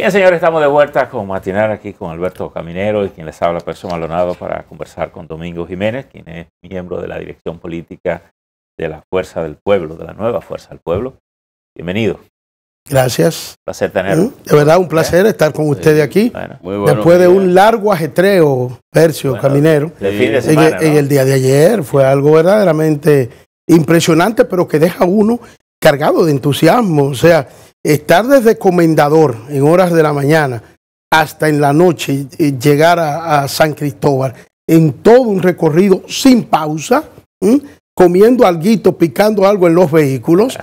Bien, señores, estamos de vuelta con Matinar aquí con Alberto Caminero y quien les habla, Perso Malonado, para conversar con Domingo Jiménez, quien es miembro de la dirección política de la Fuerza del Pueblo, de la nueva Fuerza del Pueblo. Bienvenido. Gracias. placer tenerlo. ¿Mm? De verdad, un placer ¿Eh? estar con ustedes aquí. Bueno, Después de un largo ajetreo, Percio Caminero, en, el día de ayer fue algo verdaderamente impresionante, pero que deja uno cargado de entusiasmo. O sea, estar desde comendador en horas de la mañana hasta en la noche llegar a, San Cristóbal en todo un recorrido sin pausa, comiendo alguito, picando algo en los vehículos, eh,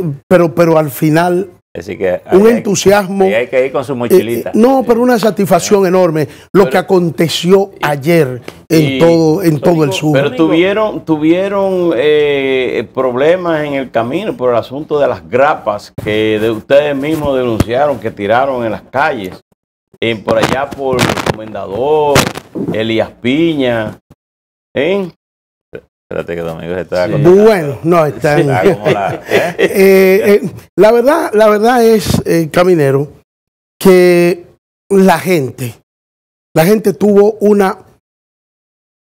eh, pero, pero al final Así que un entusiasmo. que ir con su eh, mochilita. Eh, no, pero una satisfacción enorme lo que aconteció ayer en todo, en todo el sur. Pero tuvieron, tuvieron eh, problemas en el camino por el asunto de las grapas que ustedes mismos denunciaron que tiraron en las calles. en por allá por el Comendador, Elías Piña. ¿Eh? Espérate que Domingo Bueno, no, está en... ¿eh? Eh, eh, la, verdad, la verdad es, Caminero, que la gente, la gente tuvo una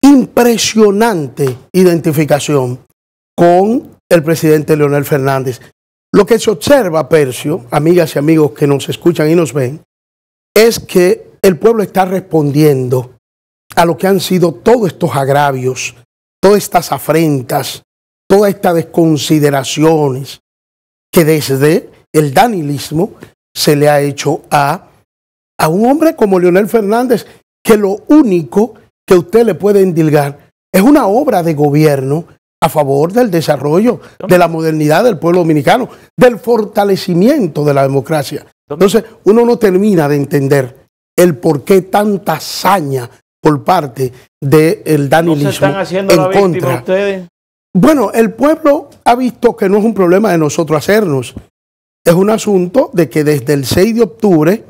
impresionante identificación con el presidente Leonel Fernández. Lo que se observa, Percio, amigas y amigos que nos escuchan y nos ven, es que el pueblo está respondiendo a lo que han sido todos estos agravios todas estas afrentas, todas estas desconsideraciones que desde el danilismo se le ha hecho a, a un hombre como Leonel Fernández, que lo único que usted le puede endilgar es una obra de gobierno a favor del desarrollo, de la modernidad del pueblo dominicano, del fortalecimiento de la democracia. Entonces, uno no termina de entender el por qué tanta hazaña por parte del de Dani ¿No se están haciendo en contra. ustedes? Bueno, el pueblo ha visto que no es un problema de nosotros hacernos. Es un asunto de que desde el 6 de octubre,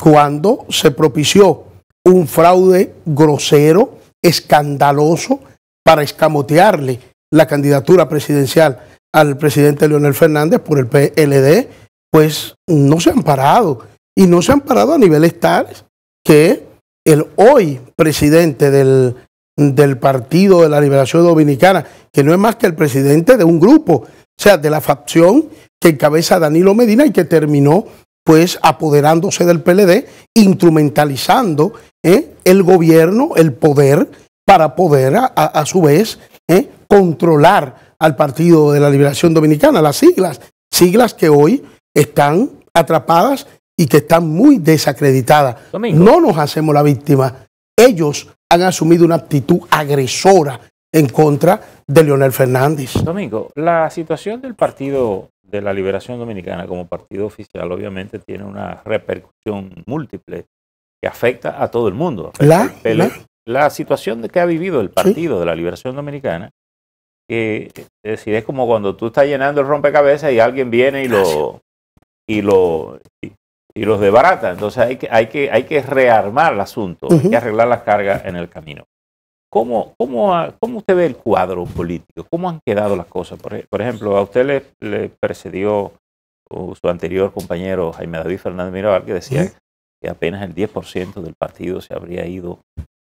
cuando se propició un fraude grosero, escandaloso, para escamotearle la candidatura presidencial al presidente Leonel Fernández por el PLD, pues no se han parado. Y no se han parado a niveles tales que el hoy presidente del, Partido de la Liberación Dominicana, que no es más que el presidente de un grupo, o sea, de la facción que encabeza Danilo Medina y que terminó pues apoderándose del PLD, instrumentalizando ¿eh? el gobierno, el poder, para poder a, su vez ¿eh? controlar al Partido de la Liberación Dominicana, las siglas, siglas que hoy están atrapadas y que están muy desacreditadas. No nos hacemos la víctima. Ellos han asumido una actitud agresora en contra de Leonel Fernández. Domingo, la situación del Partido de la Liberación Dominicana como partido oficial obviamente tiene una repercusión múltiple que afecta a todo el mundo. La, la, situación que ha vivido el Partido de la Liberación Dominicana, que es decir, es como cuando tú estás llenando el rompecabezas y alguien viene y lo y lo y los de barata, Entonces hay que, hay que, hay que rearmar el asunto, hay que arreglar las cargas en el camino. ¿Cómo, cómo, ¿Cómo usted ve el cuadro político? ¿Cómo han quedado las cosas? Por, ejemplo, a usted le, precedió su anterior compañero Jaime David Fernández Mirabal, que decía que apenas el 10% del partido se habría ido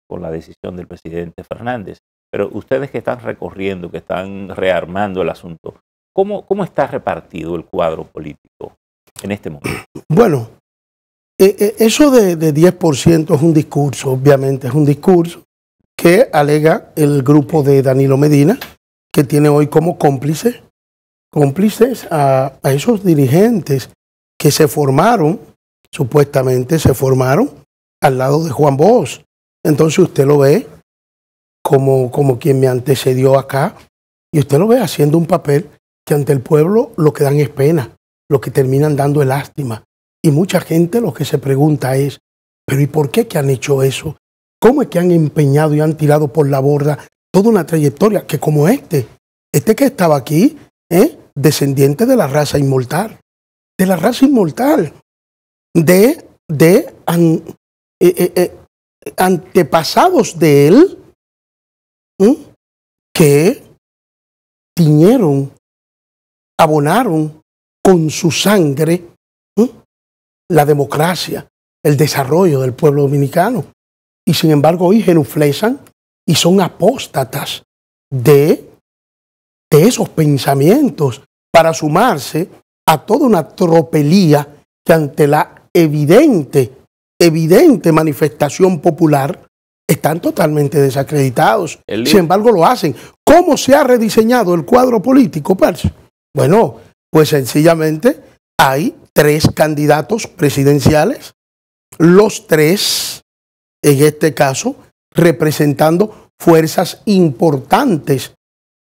con la decisión del presidente Fernández. Pero ustedes que están recorriendo, que están rearmando el asunto, ¿cómo, cómo está repartido el cuadro político? en este momento? Bueno, eh, eh, eso de, 10% es un discurso, obviamente, es un discurso que alega el grupo de Danilo Medina, que tiene hoy como cómplices, cómplices a, esos dirigentes que se formaron, supuestamente se formaron al lado de Juan Bosch. Entonces usted lo ve como, como quien me antecedió acá, y usted lo ve haciendo un papel que ante el pueblo lo que dan es pena lo que terminan dando lástima. Y mucha gente lo que se pregunta es, pero ¿y por qué que han hecho eso? ¿Cómo es que han empeñado y han tirado por la borda toda una trayectoria que como este, este que estaba aquí, ¿eh? descendiente de la raza inmortal, de la raza inmortal, de, de eh, eh, eh, antepasados de él, que tiñeron, abonaron con su sangre la democracia, el desarrollo del pueblo dominicano. Y sin embargo hoy genuflesan y son apóstatas de, de esos pensamientos para sumarse a toda una tropelía que ante la evidente, evidente manifestación popular están totalmente desacreditados. Sin embargo, lo hacen. ¿Cómo se ha rediseñado el cuadro político, Pers? Bueno, pues sencillamente hay tres candidatos presidenciales, los tres, en este caso, representando fuerzas importantes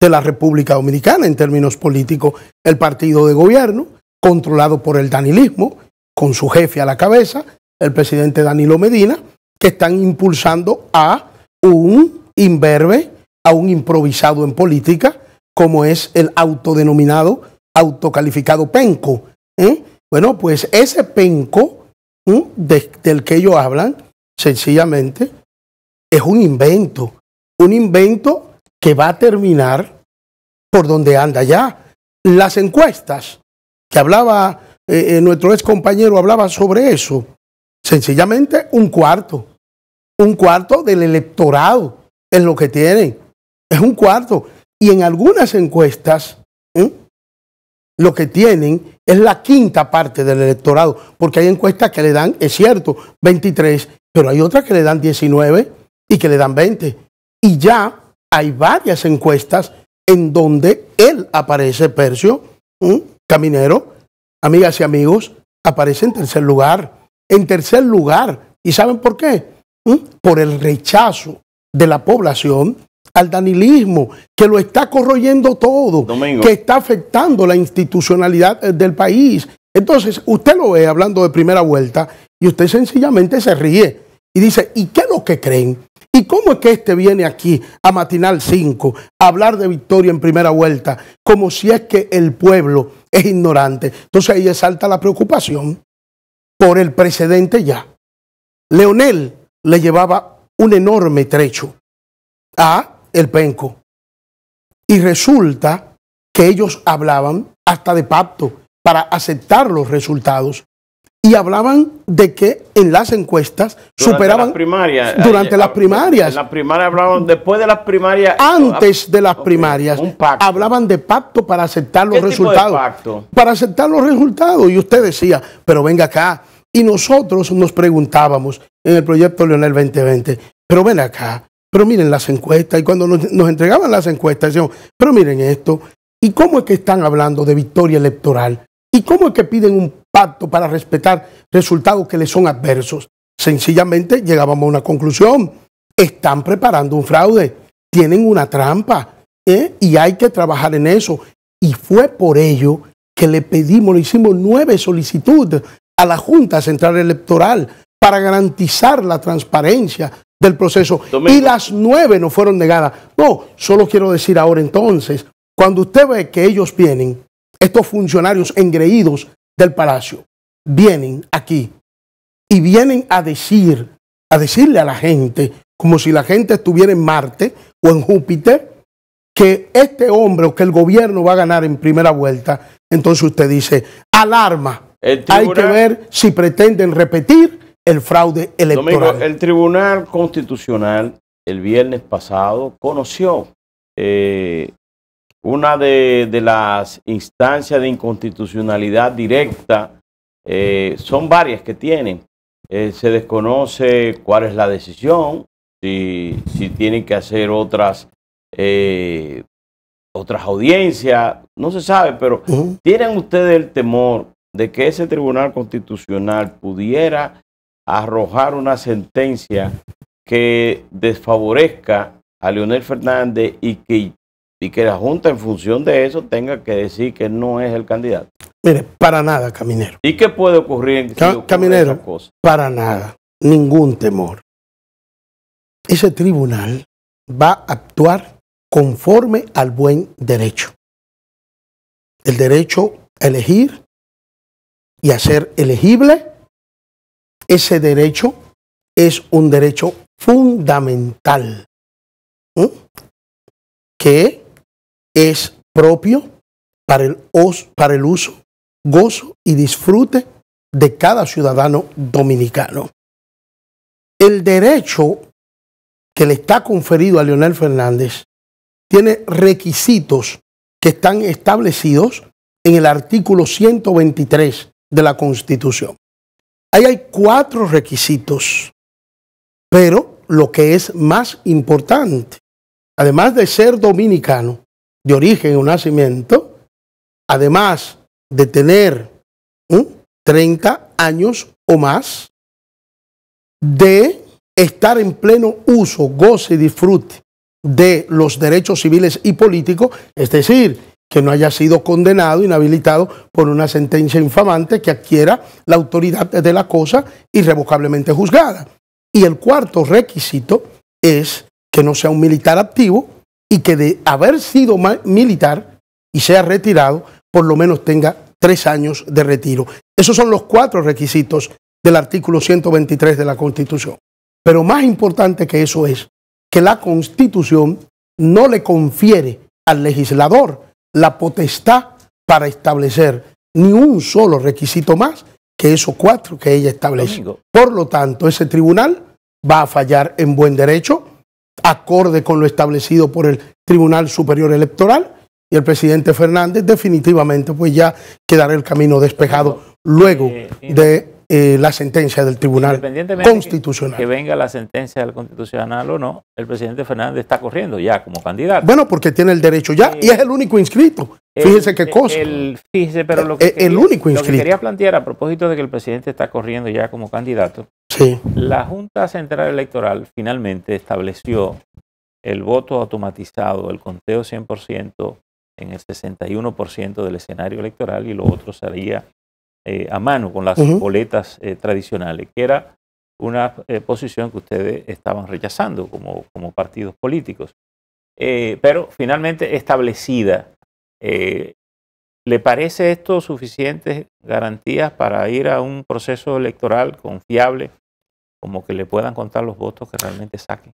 de la República Dominicana en términos políticos. El partido de gobierno, controlado por el danilismo, con su jefe a la cabeza, el presidente Danilo Medina, que están impulsando a un imberbe, a un improvisado en política, como es el autodenominado autocalificado penco. ¿eh? Bueno, pues ese penco ¿eh? del que ellos hablan, sencillamente, es un invento. Un invento que va a terminar por donde anda ya. Las encuestas que hablaba eh, nuestro ex compañero, hablaba sobre eso. Sencillamente un cuarto. Un cuarto del electorado es lo que tienen. Es un cuarto. Y en algunas encuestas, ¿eh? lo que tienen es la quinta parte del electorado, porque hay encuestas que le dan, es cierto, 23, pero hay otras que le dan 19 y que le dan 20. Y ya hay varias encuestas en donde él aparece, Percio, caminero, amigas y amigos, aparece en tercer lugar. En tercer lugar, ¿y saben por qué? Por el rechazo de la población al danilismo, que lo está corroyendo todo, que está afectando la institucionalidad eh, del país. Entonces, usted lo ve hablando de primera vuelta y usted sencillamente se ríe y dice, ¿y qué es lo que creen? ¿Y cómo es que este viene aquí a matinal 5 a hablar de victoria en primera vuelta, como si es que el pueblo es ignorante? Entonces ahí salta la preocupación por el precedente ya. Leonel le llevaba un enorme trecho a el penco. Y resulta que ellos hablaban hasta de pacto para aceptar los resultados. Y hablaban de que en las encuestas durante superaban... Las primarias, durante las ah, primarias. las primarias hablaban, después de las primarias... Antes de las ah, primarias. Hablaban de pacto para aceptar los resultados. Para aceptar los resultados. Y usted decía, pero venga acá. Y nosotros nos preguntábamos en el proyecto Leonel 2020, pero ven acá, pero miren las encuestas. Y cuando nos, entregaban las encuestas, decíamos, pero miren esto. ¿Y cómo es que están hablando de victoria electoral? ¿Y cómo es que piden un pacto para respetar resultados que les son adversos? Sencillamente llegábamos a una conclusión. Están preparando un fraude, tienen una trampa ¿eh? y hay que trabajar en eso. Y fue por ello que le pedimos, le hicimos nueve solicitudes a la Junta Central Electoral para garantizar la transparencia, del proceso. Y las nueve no fueron negadas. No, solo quiero decir ahora entonces, cuando usted ve que ellos vienen, estos funcionarios engreídos del palacio, vienen aquí y vienen a decir, a decirle a la gente, como si la gente estuviera en Marte o en Júpiter, que este hombre o que el gobierno va a ganar en primera vuelta, entonces usted dice, alarma, hay que ver si pretenden repetir el fraude electoral. el Tribunal Constitucional el viernes pasado conoció eh, una de, las instancias de inconstitucionalidad directa, eh, son varias que tienen. Eh, se desconoce cuál es la decisión, si, si tienen que hacer otras, otras audiencias, no se sabe, pero ¿tienen ustedes el temor de que ese Tribunal Constitucional pudiera arrojar una sentencia que desfavorezca a Leonel Fernández y que, y la Junta en función de eso tenga que decir que no es el candidato. Mire, para nada, caminero. ¿Y qué puede ocurrir en Caminero, cosa? para nada, ningún temor. Ese tribunal va a actuar conforme al buen derecho. El derecho a elegir y a ser elegible ese derecho es un derecho fundamental que es propio para el, para el uso, gozo y disfrute de cada ciudadano dominicano. El derecho que le está conferido a Leonel Fernández tiene requisitos que están establecidos en el artículo 123 de la Constitución. Ahí hay cuatro requisitos, pero lo que es más importante, además de ser dominicano de origen o nacimiento, además de tener 30 años o más, de estar en pleno uso, goce y disfrute de los derechos civiles y políticos, es decir, que no haya sido condenado, inhabilitado por una sentencia infamante que adquiera la autoridad de la cosa irrevocablemente juzgada. Y el cuarto requisito es que no sea un militar activo y que de haber sido militar y sea retirado, por lo menos tenga tres años de retiro. Esos son los cuatro requisitos del artículo 123 de la Constitución. Pero más importante que eso es que la Constitución no le confiere al legislador la potestad para establecer ni un solo requisito más que esos cuatro que ella establece. Por lo tanto, ese tribunal va a fallar en buen derecho, acorde con lo establecido por el Tribunal Superior Electoral, y el presidente Fernández definitivamente pues ya quedará el camino despejado luego eh, eh, de eh, la sentencia del Tribunal Constitucional. Que, que, venga la sentencia del Constitucional o no, el presidente Fernández está corriendo ya como candidato. Bueno, porque tiene el derecho ya y es el único inscrito. Fíjese qué cosa. El, pero lo único inscrito. Lo que eh, quería plantear a propósito de que el presidente está corriendo ya como candidato, sí. la Junta Central Electoral finalmente estableció el voto automatizado, el conteo 100% en el 61% del escenario electoral y lo otro sería eh, a mano, con las boletas eh, tradicionales, que era una eh, posición que ustedes estaban rechazando como, partidos políticos. pero finalmente establecida, ¿le parece esto suficientes garantías para ir a un proceso electoral confiable, como que le puedan contar los votos que realmente saquen?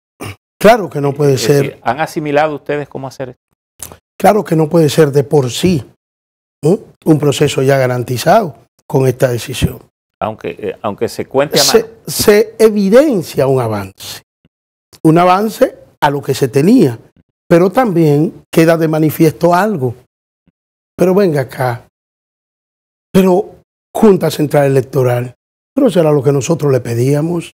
Claro que no puede ser. ¿Han asimilado ustedes cómo hacer esto? Claro que no puede ser de por sí un proceso ya garantizado con esta decisión. Aunque, eh, aunque se cuente a se, se evidencia un avance, un avance a lo que se tenía, pero también queda de manifiesto algo. Pero venga acá, pero Junta Central Electoral, pero eso lo que nosotros le pedíamos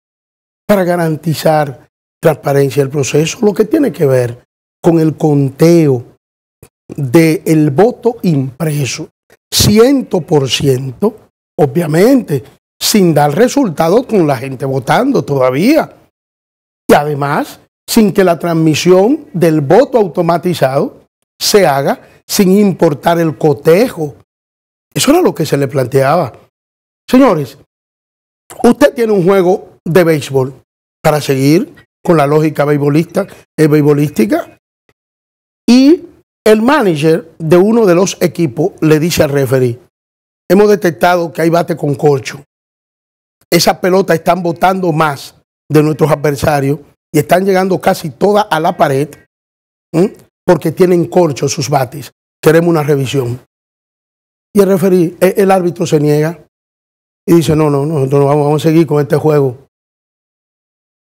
para garantizar transparencia del proceso, lo que tiene que ver con el conteo del voto impreso. 100%, obviamente, sin dar resultados con la gente votando todavía. Y además, sin que la transmisión del voto automatizado se haga sin importar el cotejo. Eso era lo que se le planteaba. Señores, usted tiene un juego de béisbol para seguir con la lógica beisbolista, eh, beisbolística. El manager de uno de los equipos le dice al referee, hemos detectado que hay bate con corcho. Esas pelotas están botando más de nuestros adversarios y están llegando casi todas a la pared porque tienen corcho sus bates. Queremos una revisión. Y el referee, el árbitro se niega y dice, no, no, no, vamos a seguir con este juego.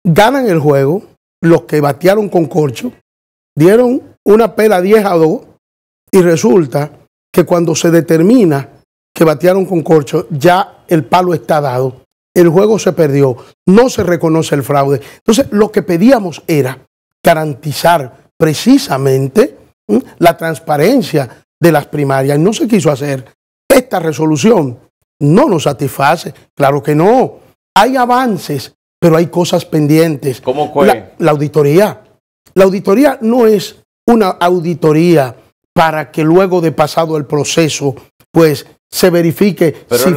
Ganan el juego los que batearon con corcho, dieron una pela 10 a 2 y resulta que cuando se determina que batearon con corcho, ya el palo está dado, el juego se perdió, no se reconoce el fraude. Entonces, lo que pedíamos era garantizar precisamente la transparencia de las primarias. No se quiso hacer. Esta resolución no nos satisface, claro que no. Hay avances, pero hay cosas pendientes. ¿Cómo fue? la auditoría. La auditoría no es una auditoría para que luego de pasado el proceso, pues se verifique si,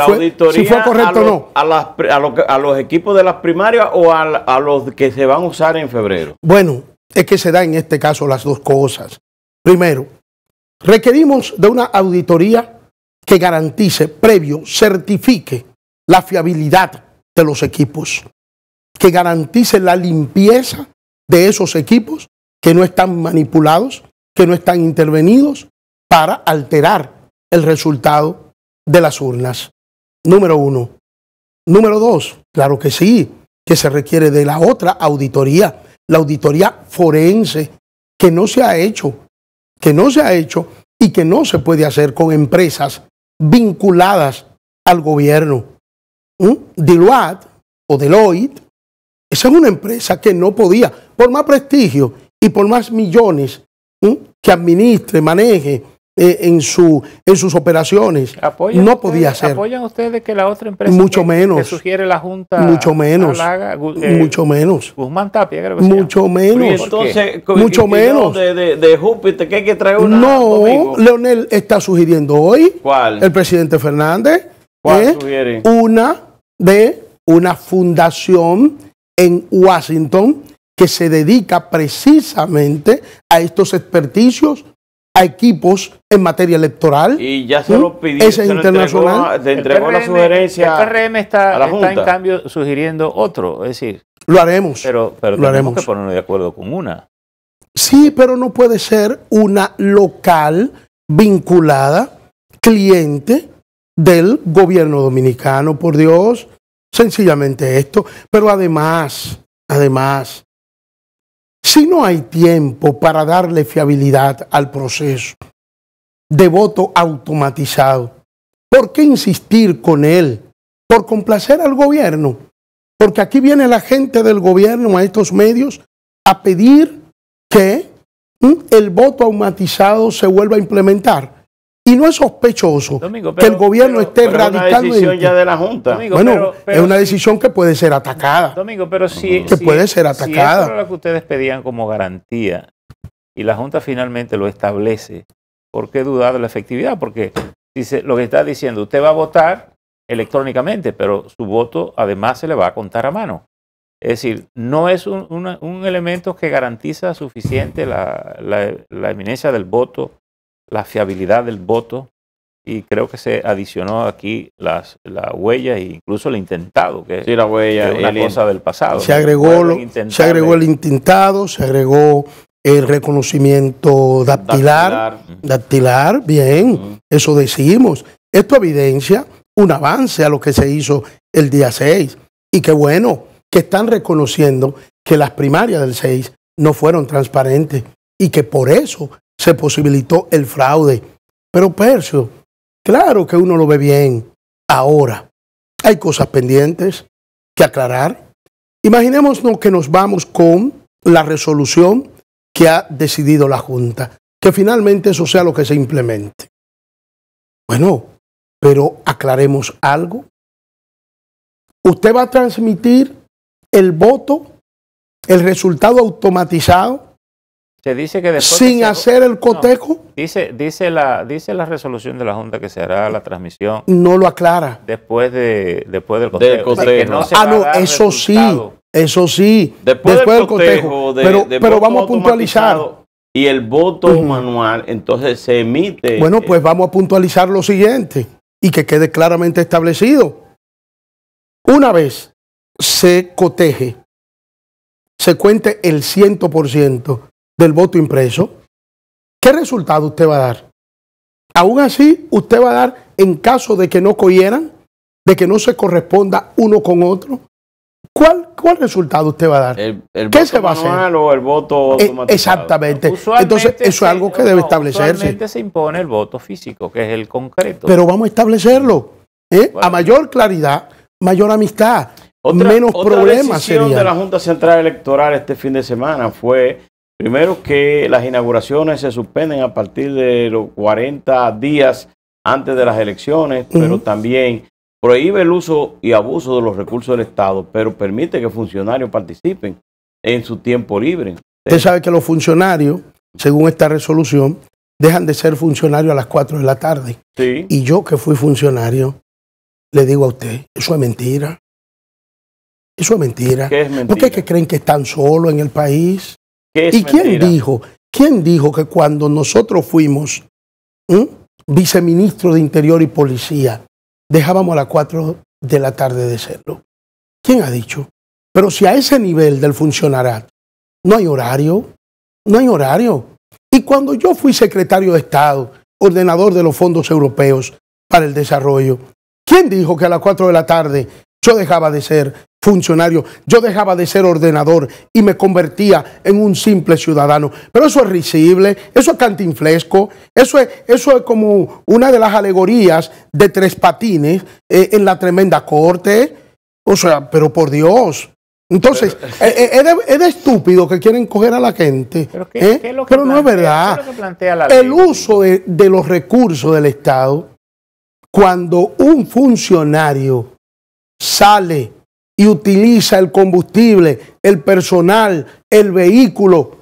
fue, correcto o no. A, los equipos de las primarias o a, a, los que se van a usar en febrero? Bueno, es que se dan en este caso las dos cosas. Primero, requerimos de una auditoría que garantice, previo, certifique la fiabilidad de los equipos, que garantice la limpieza de esos equipos que no están manipulados, que no están intervenidos para alterar el resultado de las urnas. Número uno. Número dos, claro que sí, que se requiere de la otra auditoría, la auditoría forense, que no se ha hecho, que no se ha hecho y que no se puede hacer con empresas vinculadas al gobierno. ¿Mm? Deloitte o Deloitte, esa es una empresa que no podía, por más prestigio y por más millones que administre, maneje eh, en, su, en sus operaciones, no podía hacer. ¿Apoyan ustedes que la otra empresa mucho que, menos, sugiere la Junta mucho menos, eh, mucho menos. Guzmán Tapia, creo Mucho menos. Entonces, mucho menos. De, de, Júpiter, que hay que traer una. No, Leonel está sugiriendo hoy. ¿Cuál? El presidente Fernández. Eh, una de una fundación en Washington que se dedica precisamente a estos experticios, a equipos en materia electoral. Y ya se ¿Mm? lo pidió. Ese se Entregó, la sugerencia. El PRM está, en cambio sugiriendo otro, es decir. Lo haremos. Pero, lo tenemos haremos. que ponernos de acuerdo con una. Sí, pero no puede ser una local vinculada, cliente del gobierno dominicano, por Dios. Sencillamente esto. Pero además, además, si no hay tiempo para darle fiabilidad al proceso de voto automatizado, ¿por qué insistir con él? ¿Por complacer al gobierno? Porque aquí viene la gente del gobierno a estos medios a pedir que el voto automatizado se vuelva a implementar. Y no es sospechoso que el gobierno esté pero radicando. Es una decisión ya de la Junta. bueno, es una decisión que puede ser atacada. Domingo, pero Si, que puede ser atacada. Si lo que ustedes pedían como garantía y la Junta finalmente lo establece, ¿por qué dudar de la efectividad? Porque lo que está diciendo, usted va a votar electrónicamente, pero su voto además se le va a contar a mano. Es decir, no es un, elemento que garantiza suficiente la eminencia del voto la fiabilidad del voto y creo que se adicionó aquí las, la huella e incluso el intentado, que sí, la huella, es una cosa del pasado. Se agregó, lo, se agregó el intentado, se agregó el reconocimiento dactilar, dactilar, bien, eso decimos. Esto evidencia un avance a lo que se hizo el día 6 y qué bueno que están reconociendo que las primarias del 6 no fueron transparentes y que por eso se posibilitó el fraude. Pero Percio, claro que uno lo ve bien ahora. Hay cosas pendientes que aclarar. Imaginémonos que nos vamos con la resolución que ha decidido la Junta, que finalmente eso sea lo que se implemente. Bueno, pero aclaremos algo. Usted va a transmitir el voto, el resultado automatizado se dice que después sin hacer el cotejo. dice, dice, la, dice la resolución de la Junta que se hará la transmisión. No lo aclara. Después, de, después del cotejo. ah, no, eso sí. Eso sí. Después, del cotejo. pero, vamos a puntualizar. Y el voto manual, entonces se emite. Bueno, eh, pues vamos a puntualizar lo siguiente y que quede claramente establecido. Una vez se coteje, se cuente el 100%, del voto impreso, ¿qué resultado usted va a dar? Aún así, usted va a dar en caso de que no cohieran, de que no se corresponda uno con otro. ¿Cuál, cuál resultado usted va a dar? El, ¿Qué se va a hacer? O el voto eh, Exactamente. Entonces, eso es algo que debe establecerse. Usualmente se impone el voto físico, que es el concreto. Pero vamos a establecerlo. ¿eh? A mayor claridad, mayor amistad, menos problemas. La decisión de la Junta Central Electoral este fin de semana fue Primero que las inauguraciones se suspenden a partir de los 40 días antes de las elecciones, pero también prohíbe el uso y abuso de los recursos del Estado, pero permite que funcionarios participen en su tiempo libre. Usted sabe que los funcionarios, según esta resolución, dejan de ser funcionarios a las 4 de la tarde. Y yo que fui funcionario, le digo a usted, eso es mentira. Eso es mentira. ¿Qué ¿Por qué creen que están solos en el país? ¿Y quién dijo? ¿Quién dijo que cuando nosotros fuimos viceministro de Interior y Policía, dejábamos a las 4 de la tarde de serlo? ¿Quién ha dicho? Pero si a ese nivel del funcionará no hay horario, no hay horario. Y cuando yo fui secretario de Estado, ordenador de los fondos europeos para el desarrollo, ¿quién dijo que a las 4 de la tarde yo dejaba de ser funcionario, yo dejaba de ser ordenador y me convertía en un simple ciudadano. Pero eso es risible, eso es cantinflesco, eso es, eso es como una de las alegorías de tres patines eh, en la tremenda corte. O sea, pero por Dios. Entonces, eh, eh, es, estúpido que quieren coger a la gente. Pero, no es verdad. El uso de los recursos del Estado, cuando un funcionario sale y utiliza el combustible, el personal, el vehículo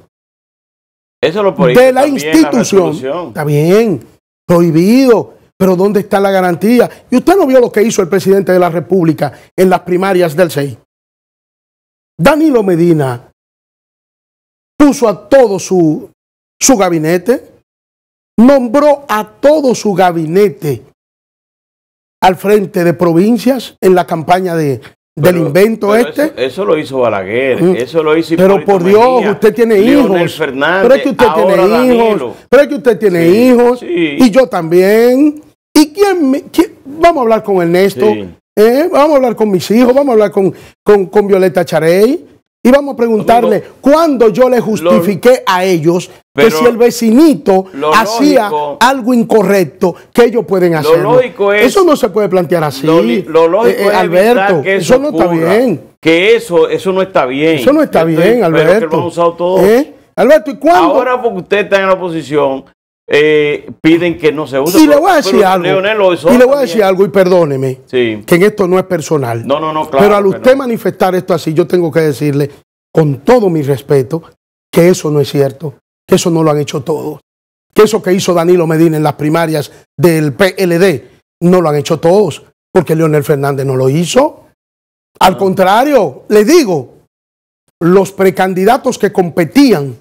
Eso lo de la institución. está bien, prohibido. Pero ¿dónde está la garantía? Y usted no vio lo que hizo el presidente de la República en las primarias del 6. Danilo Medina puso a todo su gabinete, nombró a todo su gabinete al frente de provincias en la campaña de, del invento este. Eso, lo hizo Balaguer, mm. eso lo hizo Pero por Dios, usted tiene hijos. pero es que usted tiene hijos. Pero es que usted tiene hijos. Y yo también. ¿Y quién, Vamos a hablar con Ernesto. ¿Eh? vamos a hablar con mis hijos, vamos a hablar con, con Violeta Charey. Y vamos a preguntarle, ¿cuándo yo le justifiqué a ellos que si el vecinito hacía algo incorrecto, que ellos pueden hacer eso no se puede plantear así. Lo, lógico eh, eh, es Alberto, eso, no está bien. Que eso, eso no está bien. Eso no está bien, Alberto. lo usado ¿Eh? Alberto, ¿y cuándo? Ahora porque usted está en la oposición, eh, piden que no se use. Y le voy a decir algo. y le voy a decir algo, y perdóneme, que en esto no es personal. Pero al usted manifestar esto así, yo tengo que decirle, con todo mi respeto, que eso no es cierto, que eso no lo han hecho todos. Que eso que hizo Danilo Medina en las primarias del PLD no lo han hecho todos, porque Leonel Fernández no lo hizo. Al ah. contrario, le digo, los precandidatos que competían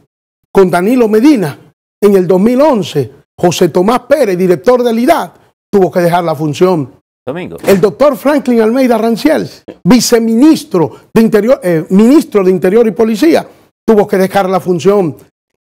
con Danilo Medina en el 2011, José Tomás Pérez, director de IDAD, tuvo que dejar la función. El doctor Franklin Almeida Ranciel, viceministro de Interior, eh, ministro de Interior y Policía, tuvo que dejar la función.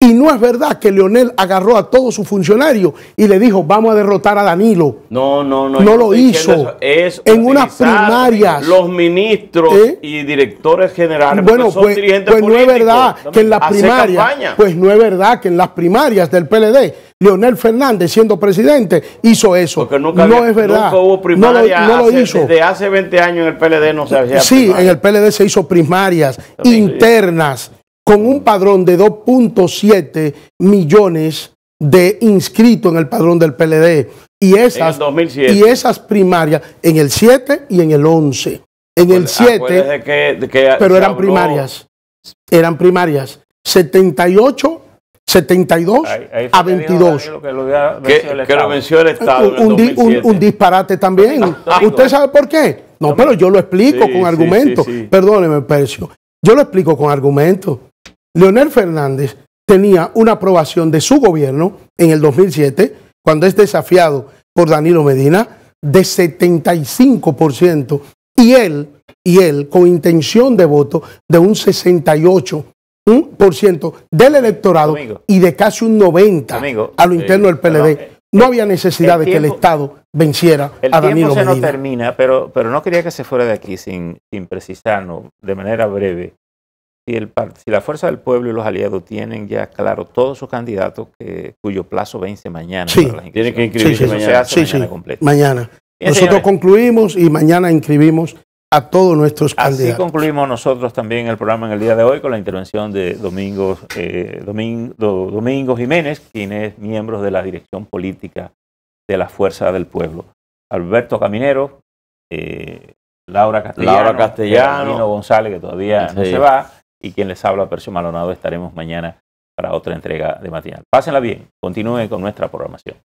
Y no es verdad que Leonel agarró a todos sus funcionarios y le dijo, vamos a derrotar a Danilo. No, no, no. No lo hizo. Es en unas primarias. Los ministros ¿Eh? y directores generales. Bueno, pues, pues no es verdad que en las primarias. Pues no es verdad que en las primarias del PLD, Leonel Fernández, siendo presidente, hizo eso. Porque no es verdad. hubo primarias. no, hace, Desde hace 20 años en el PLD no se hacía. Sí, en el PLD se hizo primarias internas con un padrón de 2.7 millones de inscritos en el padrón del PLD. Y esas, y esas primarias en el 7 y en el 11. En el 7, pero eran primarias. Eran primarias. 78 72 a 22. que, lo el Estado. Un, disparate también. ¿Usted sabe por qué? No, pero yo lo explico con argumentos. Perdóneme, Percio. Yo lo explico con argumentos. Leonel Fernández tenía una aprobación de su gobierno en el 2007, cuando es desafiado por Danilo Medina, de 75%, y él, y él con intención de voto de un 68% del electorado y de casi un 90 a lo interno del PLD. no había necesidad de que el Estado venciera a Danilo Medina. termina, pero, pero no quería que se fuera de aquí sin, sin precisarnos de manera breve si, la fuerza del pueblo y los aliados tienen ya claro todos sus candidatos que, cuyo plazo vence mañana. tienen que inscribirse mañana. mañana, nosotros concluimos y mañana inscribimos a todos nuestros candidatos. Así concluimos nosotros también el programa en el día de hoy con la intervención de Domingo, eh, Domingo, Jiménez, quien es miembro de la Dirección Política de la Fuerza del Pueblo. Alberto Caminero, eh, Laura Castellano, Laura González, que todavía no se va, y quien les habla, Percio Malonado, estaremos mañana para otra entrega de material. Pásenla bien, continúen con nuestra programación.